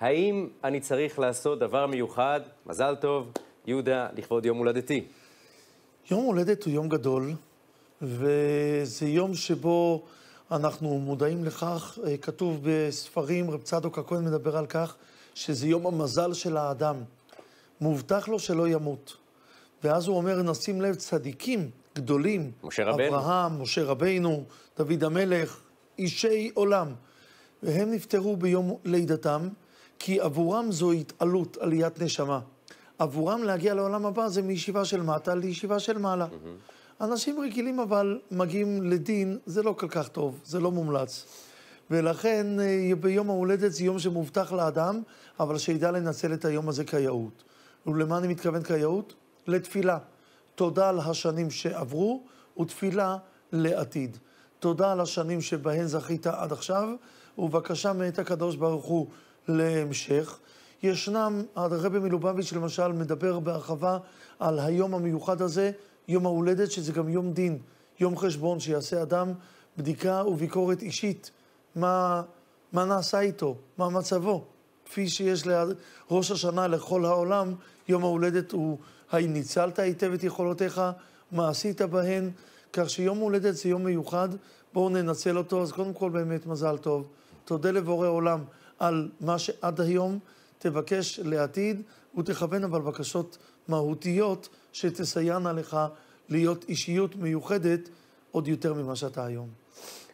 האם אני צריך לעשות דבר מיוחד, מזל טוב, יהודה, לכבוד יום הולדתי? יום הולדת הוא יום גדול, וזה יום שבו אנחנו מודעים לכך, אה, כתוב בספרים, רב צדוק הכהן מדבר על כך, שזה יום המזל של האדם. מובטח לו שלא ימות. ואז הוא אומר, נשים לב, צדיקים גדולים, משה רבנו. אברהם, משה רבנו, דוד המלך, אישי עולם, והם נפטרו ביום לידתם, כי עבורם זו התעלות, עליית נשמה. עבורם להגיע לעולם הבא זה מישיבה של מטה לישיבה של מעלה. Mm-hmm. אנשים רגילים אבל מגיעים לדין, זה לא כל כך טוב, זה לא מומלץ. ולכן אה, ביום ההולדת זה יום שמובטח לאדם, אבל שידע לנצל את היום הזה כיאות. ולמה אני מתכוון כיאות? לתפילה. תודה על השנים שעברו, ותפילה לעתיד. תודה על השנים שבהן זכית עד עכשיו, ובבקשה מאת הקדוש ברוך הוא להמשך. ישנם, הרבי מלובביץ' למשל מדבר בהרחבה על היום המיוחד הזה, יום ההולדת, שזה גם יום דין, יום חשבון, שיעשה אדם בדיקה וביקורת אישית, מה, מה נעשה איתו, מה מצבו. כפי שיש לראש השנה לכל העולם, יום ההולדת הוא האם ניצלת היטב את יכולותיך, מה עשית בהן, כך שיום הולדת זה יום מיוחד, בואו ננצל אותו, אז קודם כל באמת מזל טוב. תודה לבורא עולם על מה שעד היום, תבקש לעתיד, ותכוון אבל בקשות מהותיות שתסייענה לך להיות אישיות מיוחדת עוד יותר ממה שאתה היום.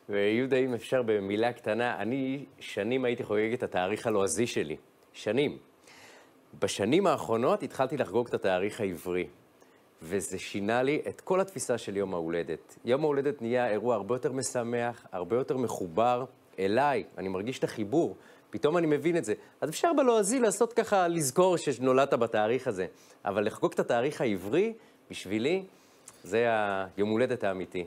ויהודה, אם אפשר במילה קטנה, אני שנים הייתי חוגג את התאריך הלועזי שלי. שנים. בשנים האחרונות התחלתי לחגוג את התאריך העברי, וזה שינה לי את כל התפיסה של יום ההולדת. יום ההולדת נהיה אירוע הרבה יותר משמח, הרבה יותר מחובר אליי. אני מרגיש את החיבור פתאום אני מבין את זה. אז אפשר בלועזי לעשות ככה, לזכור שנולדת בתאריך הזה. אבל לחגוג את התאריך העברי, בשבילי, זה היום הולדת האמיתי.